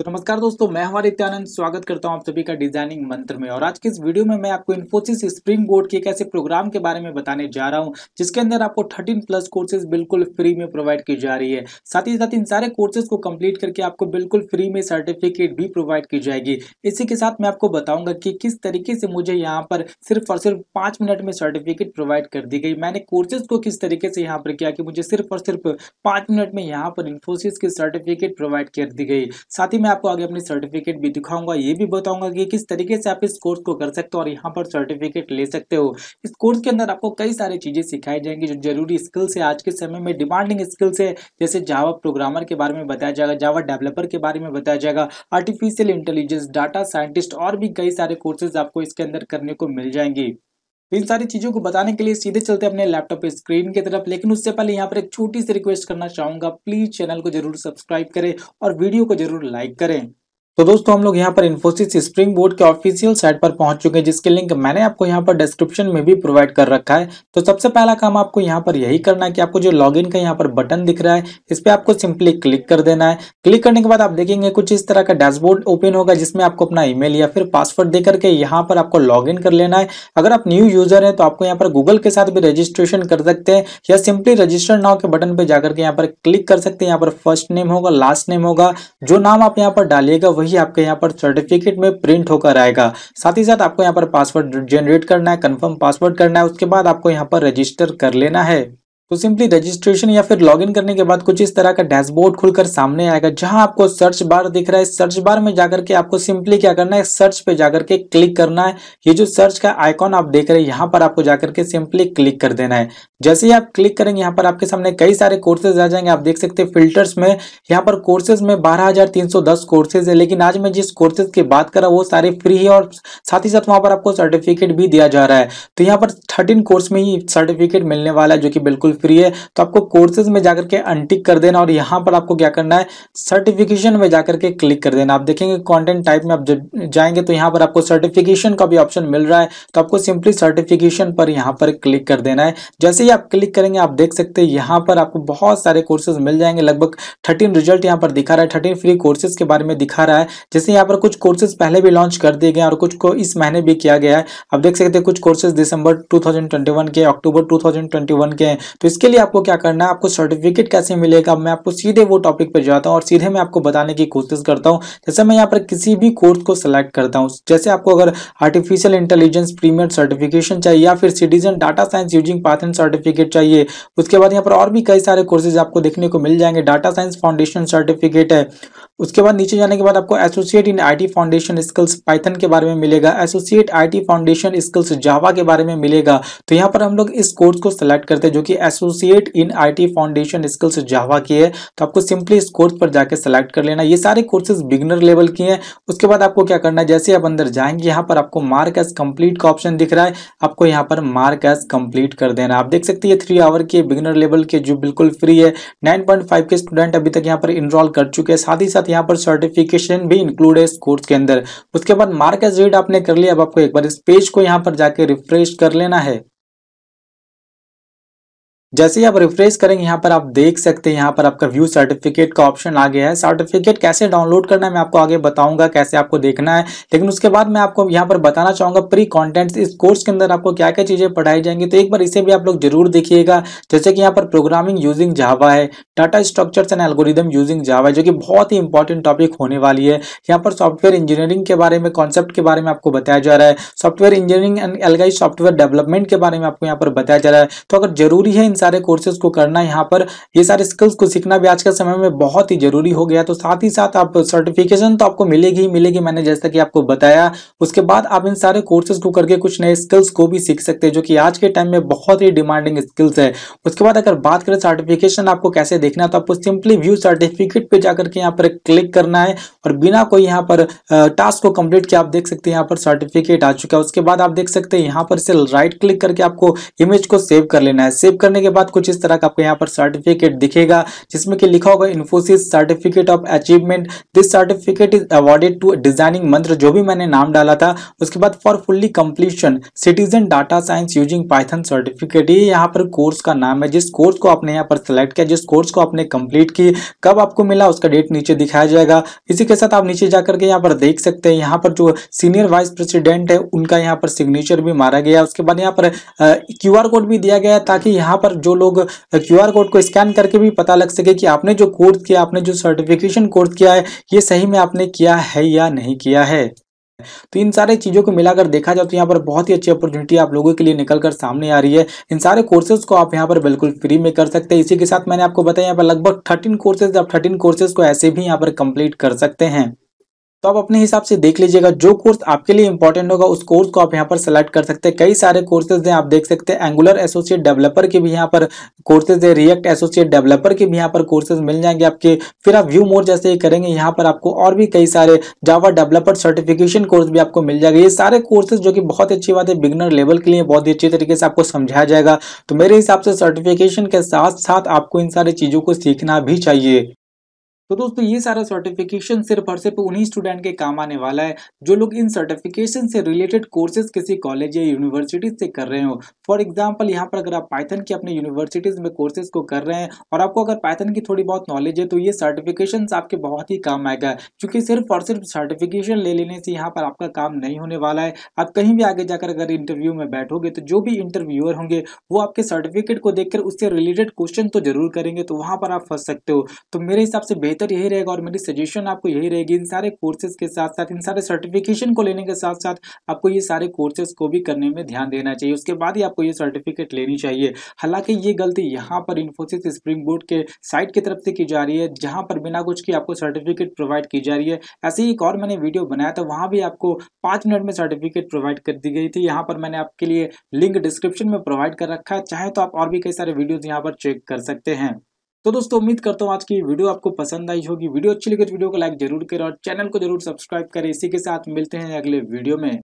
तो नमस्कार दोस्तों मैं हमारे इत्यानंद स्वागत करता हूं आप सभी का डिजाइनिंग मंत्र में और आज के इस वीडियो में मैं आपको इन्फोसिस स्प्रिंग बोर्ड के एक ऐसे प्रोग्राम के बारे में बताने जा रहा हूं जिसके अंदर आपको 13 प्लस कोर्सेज बिल्कुल फ्री में प्रोवाइड की जा रही है साथ ही साथ इन सारे कोर्सेज को कंप्लीट करके आपको बिल्कुल फ्री में सर्टिफिकेट भी प्रोवाइड की जाएगी इसी के साथ मैं आपको बताऊंगा कि किस तरीके से मुझे यहाँ पर सिर्फ और सिर्फ पाँच मिनट में सर्टिफिकेट प्रोवाइड कर दी गई मैंने कोर्सेज को किस तरीके से यहाँ पर किया कि मुझे सिर्फ और सिर्फ पाँच मिनट में यहाँ पर इन्फोसिस की सर्टिफिकेट प्रोवाइड कर दी गई साथ ही मैं आपको आगे अपनी सर्टिफिकेट भी दिखाऊंगा ये भी बताऊंगा कि किस तरीके से आप इस कोर्स को कर सकते हो और यहाँ पर सर्टिफिकेट ले सकते हो इस कोर्स के अंदर आपको कई सारी चीज़ें सिखाई जाएंगी जो जरूरी स्किल्स है आज के समय में डिमांडिंग स्किल्स है जैसे जावा प्रोग्रामर के बारे में बताया जाएगा जावा डेवलपर के बारे में बताया जाएगा आर्टिफिशियल इंटेलिजेंस डाटा साइंटिस्ट और भी कई सारे कोर्सेज आपको इसके अंदर करने को मिल जाएंगे इन सारी चीज़ों को बताने के लिए सीधे चलते अपने लैपटॉप स्क्रीन की तरफ लेकिन उससे पहले यहाँ पर एक छोटी सी रिक्वेस्ट करना चाहूँगा प्लीज़ चैनल को जरूर सब्सक्राइब करें और वीडियो को जरूर लाइक करें तो दोस्तों हम लोग यहाँ पर इन्फोसिस स्प्रिंग बोर्ड के ऑफिशियल साइट पर पहुंच चुके हैं जिसके लिंक मैंने आपको यहाँ पर डिस्क्रिप्शन में भी प्रोवाइड कर रखा है तो सबसे पहला काम आपको यहाँ पर यही करना है कि आपको जो लॉगिन का यहाँ पर बटन दिख रहा है इस पर आपको सिंपली क्लिक कर देना है क्लिक करने के बाद आप देखेंगे कुछ इस तरह का डैशबोर्ड ओपन होगा जिसमें आपको अपना ईमेल या फिर पासवर्ड देकर के यहाँ पर आपको लॉग कर लेना है अगर आप न्यू यूजर हैं तो आपको यहाँ पर गूगल के साथ भी रजिस्ट्रेशन कर सकते हैं या सिंपली रजिस्टर नाव के बटन पर जाकर के यहाँ पर क्लिक कर सकते हैं यहाँ पर फर्स्ट नेम होगा लास्ट नेम होगा जो नाम आप यहाँ पर डालिएगा वही ही आपके यहाँ पर सर्टिफिकेट में प्रिंट होकर आएगा साथ ही साथ आपको यहाँ पर पासवर्ड जनरेट करना है कन्फर्म पासवर्ड करना है उसके बाद आपको यहाँ पर रजिस्टर कर लेना है तो सिंपली रजिस्ट्रेशन या फिर लॉगिन करने के बाद कुछ इस तरह का डैशबोर्ड खुलकर सामने आएगा जहां आपको सर्च बार दिख रहा है सर्च बार में जाकर के आपको सिंपली क्या करना है सर्च पे जाकर के क्लिक करना है ये जो सर्च का आइकॉन आप देख रहे हैं यहाँ पर आपको जाकर के सिंपली क्लिक कर देना है जैसे ही आप क्लिक करेंगे यहाँ पर आपके सामने कई सारे कोर्सेज आ जाएंगे आप देख सकते हैं फिल्टर्स में यहाँ पर कोर्सेज में बारह कोर्सेज है लेकिन आज मैं जिस कोर्सेज की बात कर रहा हूँ वो सारे फ्री है और साथ ही साथ वहां पर आपको सर्टिफिकेट भी दिया जा रहा है तो यहाँ पर थर्टीन कोर्स में ही सर्टिफिकेट मिलने वाला है जो कि बिल्कुल फ्री है तो आपको कोर्सेज में जाकर के अनटिक कर देना और यहाँ पर आपको क्या करना है सर्टिफिकेशन में जाकर के क्लिक कर देना आप देखेंगे कॉन्टेंट टाइप में आप जाएंगे तो यहाँ पर आपको सर्टिफिकेशन का भी ऑप्शन मिल रहा है तो आपको सिंपली सर्टिफिकेशन पर यहाँ पर क्लिक कर देना है जैसे ही आप क्लिक करेंगे आप देख सकते हैं यहाँ पर आपको बहुत सारे कोर्सेज मिल जाएंगे लगभग थर्टीन रिजल्ट यहाँ पर दिखा रहा है थर्टीन फ्री कोर्सेज के बारे में दिखा रहा है जैसे यहाँ पर कुछ कोर्सेज पहले भी लॉन्च कर दिए गए और कुछ को इस महीने भी किया गया है आप देख सकते हैं कुछ कोर्सेज दिसंबर 2021 के अक्टूबर 2021 के हैं तो इसके लिए आपको क्या करना है आपको सर्टिफिकेट कैसे मिलेगा मैं आपको सीधे वो टॉपिक पर जाता हूँ और सीधे मैं आपको बताने की कोशिश करता हूँ जैसे मैं यहाँ पर किसी भी कोर्स को सिलेक्ट करता हूँ जैसे आपको अगर आर्टिफिशियल इंटेलिजेंस प्रीमियर सर्टिफिकेशन चाहिए या फिर citizen data science using python certificate चाहिए उसके बाद यहाँ पर और भी कई सारे कोर्सेज आपको देखने को मिल जाएंगे डाटा साइंस फाउंडेशन सर्टिफिकेट है उसके बाद नीचे जाने के बाद आपको associate in IT foundation skills Python के बारे में मिलेगा associate IT foundation skills Java के बारे में मिलेगा तो यहाँ पर हम लोग इस कोर्स को सिलेक्ट करते हैं जो कि as associate in IT foundation skills Java की है तो आपको सिंपली इस कोर्स पर जाकर सेलेक्ट कर लेना ये सारे कोर्सेज बिगनर लेवल की हैं उसके बाद आपको क्या करना है जैसे आप अंदर जाएंगे यहाँ पर आपको मार्क एज कंप्लीट का ऑप्शन दिख रहा है आपको यहाँ पर मार्क एज कंप्लीट कर देना आप देख सकते हैं थ्री आवर के बिगनर लेवल के जो बिल्कुल फ्री है नाइन के स्टूडेंट अभी तक यहाँ पर इनरोल कर चुके हैं साथ ही साथ यहाँ पर सर्टिफिकेशन भी इंक्लूड है इस कोर्स के अंदर उसके बाद मार्क एज रीड आपने कर लिया अब आपको एक बार इस पेज को यहाँ पर जाकर रिफ्रेश कर लेना है जैसे ही आप रिफ्रेश करेंगे यहाँ पर आप देख सकते हैं यहाँ पर आपका व्यू सर्टिफिकेट का ऑप्शन आ गया है सर्टिफिकेट कैसे डाउनलोड करना है मैं आपको आगे बताऊंगा कैसे आपको देखना है लेकिन उसके बाद मैं आपको यहाँ पर बताना चाहूंगा प्री कॉन्टेंट इस कोर्स के अंदर आपको क्या क्या चीज़ें पढ़ाई जाएंगी तो एक बार इसे भी आप लोग जरूर देखिएगा जैसे कि यहाँ पर प्रोग्रामिंग यूजिंग जावा है data structures and algorithm using Java है जो कि बहुत ही इंपॉर्टेंट टॉपिक होने वाली है यहाँ पर सॉफ्टवेयर इंजीनियरिंग के बारे में कॉन्सेप्ट के बारे में आपको बताया जा रहा है सॉफ्टवेयर इंजीनियरिंग एंड एलगाई सॉफ्टवेयर डेवलपमेंट के बारे में आपको यहाँ पर बताया जा रहा है तो अगर जरूरी है सारे कोर्सेज को करना यहाँ पर ये सारे स्किल्स को सीखना भी आज के समय में बहुत ही जरूरी हो गया तो साथ ही साथ आप सर्टिफिकेशन तो आपको मिलेगी ही मिलेगी मैंने जैसा कि आपको बताया उसके बाद आप इन सारे कोर्सेज को करके कुछ नए स्किल्स को भी सीख सकते हैं जो कि आज के टाइम में बहुत ही डिमांडिंग स्किल्स है उसके बाद अगर बात करें सर्टिफिकेशन आपको कैसे देखना है तो आपको सिंपली व्यू सर्टिफिकेट पर जाकर के यहाँ पर क्लिक करना है और बिना कोई यहाँ पर टास्क को कंप्लीट किया आप देख सकते हैं यहाँ पर सर्टिफिकेट आ चुका है उसके बाद आप देख सकते हैं यहाँ पर इसे राइट क्लिक करके आपको इमेज को सेव कर लेना है सेव करने के उसके बाद कुछ इस तरह का आपको यहाँ पर सर्टिफिकेट दिखेगा जिसमें कि लिखा होगा Infosys certificate of achievement this certificate is awarded to designing Mantra जो भी मैंने नाम डाला था उसके बाद for fully completion citizen data science using Python certificate ये यहाँ पर कोर्स का नाम है जिस कोर्स को आपने यहाँ पर सेलेक्ट किया जिस कोर्स को आपने कंप्लीट की कब आपको मिला उसका डेट नीचे दिखाया जाएगा इसी के साथ आप नीचे जाकर के यहाँ पर देख सकते हैं यहाँ पर जो सीनियर वाइस प्रेसिडेंट है उनका यहाँ पर सिग्नेचर भी मारा गया उसके बाद यहाँ पर क्यू कोड भी दिया गया ताकि यहाँ पर जो लोग क्यूआर कोड को स्कैन करके भी पता लग सके कि आपने जो कोर्स किया आपने जो सर्टिफिकेशन कोर्स किया है ये सही में आपने किया है या नहीं किया है तो इन सारे चीज़ों को मिलाकर देखा जाए तो यहाँ पर बहुत ही अच्छी अपॉर्चुनिटी आप लोगों के लिए निकलकर सामने आ रही है इन सारे कोर्सेज को आप यहाँ पर बिल्कुल फ्री में कर सकते हैं इसी के साथ मैंने आपको बताया यहाँ पर लगभग थर्टीन कोर्सेज आप थर्टीन कोर्सेज को ऐसे भी यहाँ पर कंप्लीट कर सकते हैं तो आप अपने हिसाब से देख लीजिएगा जो कोर्स आपके लिए इंपॉर्टेंट होगा उस कोर्स को आप यहाँ पर सेलेक्ट कर सकते हैं कई सारे कोर्सेज हैं आप देख सकते हैं एंगुलर एसोसिएट डेवलपर के भी यहाँ पर कोर्सेज है रिएक्ट एसोसिएट डेवलपर के भी यहाँ पर कोर्सेज मिल जाएंगे आपके फिर आप व्यू मोड जैसे ही करेंगे यहाँ पर आपको और भी कई सारे जावा डेवलपर सर्टिफिकेशन कोर्स भी आपको मिल जाएगा ये सारे कोर्सेज जो कि बहुत अच्छी बात है बिगनर लेवल के लिए बहुत ही अच्छी तरीके से आपको समझाया जाएगा तो मेरे हिसाब से सर्टिफिकेशन के साथ साथ आपको इन सारी चीज़ों को सीखना भी चाहिए तो दोस्तों ये सारा सर्टिफिकेशन सिर्फ और सिर्फ उन्हीं स्टूडेंट के काम आने वाला है जो लोग इन सर्टिफिकेशन से रिलेटेड कोर्सेज किसी कॉलेज या यूनिवर्सिटीज से कर रहे हो फॉर एग्जाम्पल यहाँ पर अगर आप पाइथन की अपने यूनिवर्सिटीज में कोर्सेज को कर रहे हैं और आपको अगर पाइथन की थोड़ी बहुत नॉलेज है तो ये सर्टिफिकेशन आपके बहुत ही काम आएगा क्योंकि सिर्फ और सिर्फ सर्टिफिकेशन ले लेने से यहाँ पर आपका काम नहीं होने वाला है आप कहीं भी आगे जाकर अगर इंटरव्यू में बैठोगे तो जो भी इंटरव्यूअर होंगे वो आपके सर्टिफिकेट को देखकर उससे रिलेटेड क्वेश्चन तो जरूर करेंगे तो वहाँ पर आप फंस सकते हो तो मेरे हिसाब से बेहतर बेहतर यही रहेगा और मेरी सजेशन आपको यही रहेगी इन सारे कोर्सेज के साथ साथ इन सारे सर्टिफिकेशन को लेने के साथ साथ आपको ये सारे कोर्सेज को भी करने में ध्यान देना चाहिए उसके बाद ही आपको ये सर्टिफिकेट लेनी चाहिए हालांकि ये गलती यहाँ पर इन्फोसिस स्प्रिंग बोर्ड के साइट की तरफ से की जा रही है जहाँ पर बिना कुछ की आपको सर्टिफिकेट प्रोवाइड की जा रही है ऐसे ही एक और मैंने वीडियो बनाया था वहाँ भी आपको पाँच मिनट में सर्टिफिकेट प्रोवाइड कर दी गई थी यहाँ पर मैंने आपके लिए लिंक डिस्क्रिप्शन में प्रोवाइड कर रखा है चाहे तो आप और भी कई सारे वीडियोज़ यहाँ पर चेक कर सकते हैं तो दोस्तों उम्मीद करता हूँ आज की वीडियो आपको पसंद आई होगी वीडियो अच्छी लगी तो वीडियो को लाइक जरूर करें और चैनल को जरूर सब्सक्राइब करें इसी के साथ मिलते हैं अगले वीडियो में